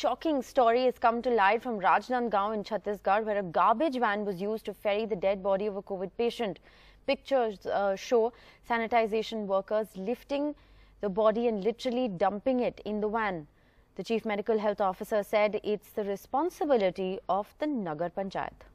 shocking story has come to light from Rajnandgaon in Chhattisgarh, where a garbage van was used to ferry the dead body of a COVID patient. Pictures uh, show sanitization workers lifting the body and literally dumping it in the van. The chief medical health officer said it's the responsibility of the Nagar Panchayat.